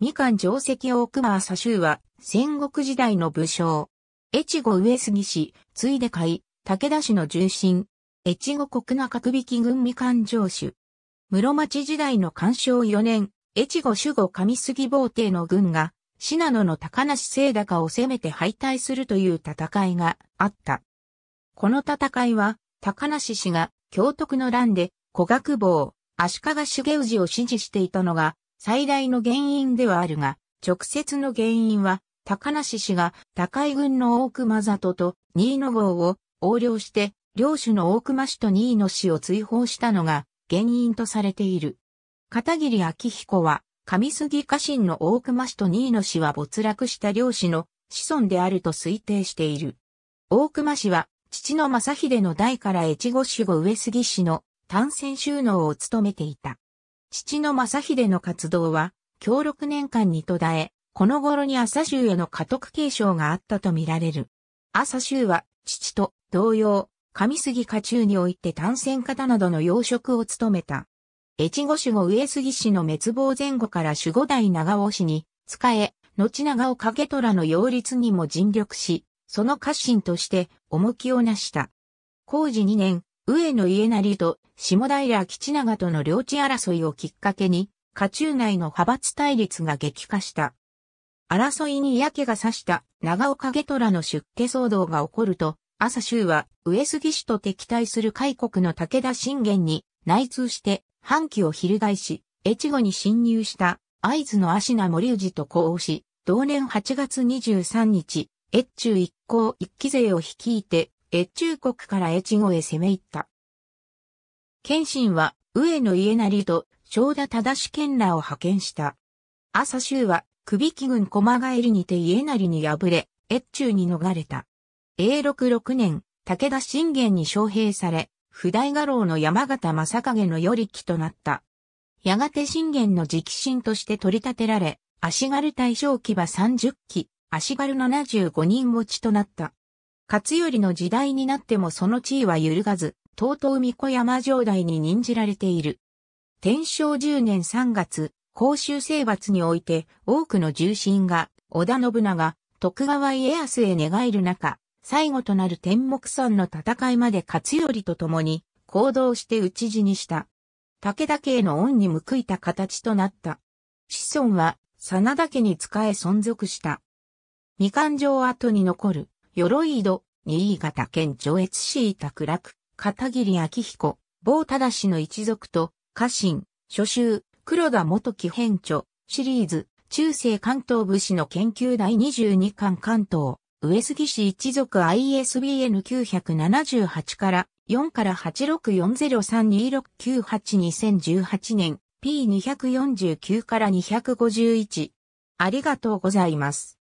みかん定石大熊朝州は、戦国時代の武将。越後上杉氏、ついで海、武田氏の重臣。越後国中首き軍みかん城主。室町時代の干渉4年、越後守護上杉坊帝の軍が、信濃の高梨聖高を攻めて敗退するという戦いがあった。この戦いは、高梨氏が、京徳の乱で、古学坊、足利重氏を支持していたのが、最大の原因ではあるが、直接の原因は、高梨氏が高井軍の大熊里と新野郷を横領して、領主の大熊氏と新野氏を追放したのが原因とされている。片桐明彦は、上杉家臣の大熊氏と新野氏は没落した領主の子孫であると推定している。大熊氏は、父の正秀の代から越後守護上杉氏の単線収納を務めていた。父の正秀の活動は、協力年間に途絶え、この頃に朝州への家督継承があったとみられる。朝州は、父と同様、上杉家中において単線方などの要職を務めた。越後守護上杉氏の滅亡前後から守護代長尾氏に、仕え、後長尾景虎の擁立にも尽力し、その家臣として重きをなした。工事2年、上野家成と下平吉長との領地争いをきっかけに、家中内の派閥対立が激化した。争いに嫌気がさした長岡下虎の出家騒動が起こると、朝州は上杉氏と敵対する開国の武田信玄に内通して反旗を翻し、越後に侵入した合津の芦名森氏と呼応し、同年8月23日、越中一行一期勢を率いて越中国から越後へ攻め入った。謙信は、上野家成と、正田忠賢らを派遣した。朝州は、首木軍駒帰りにて家成に敗れ、越中に逃れた。永禄6年、武田信玄に招聘され、不代画廊の山形正影のり木となった。やがて信玄の直進として取り立てられ、足軽大将騎馬30騎、足軽75人持ちとなった。勝頼の時代になってもその地位は揺るがず、とうとう巫子山城代に任じられている。天正10年3月、公衆征伐において多くの重臣が織田信長、徳川家康へ寝返る中、最後となる天目山の戦いまで勝頼と共に行動して討ち死にした。武田家への恩に報いた形となった。子孫は真田家に仕え存続した。未完城跡に残る鎧戸、新潟県上越市委倉区、片桐明彦、某忠の一族と、家臣、諸州、黒田元木編著、シリーズ、中世関東武士の研究第22巻関東、上杉市一族 ISBN978 から4から8640326982018年 P249 から251。ありがとうございます。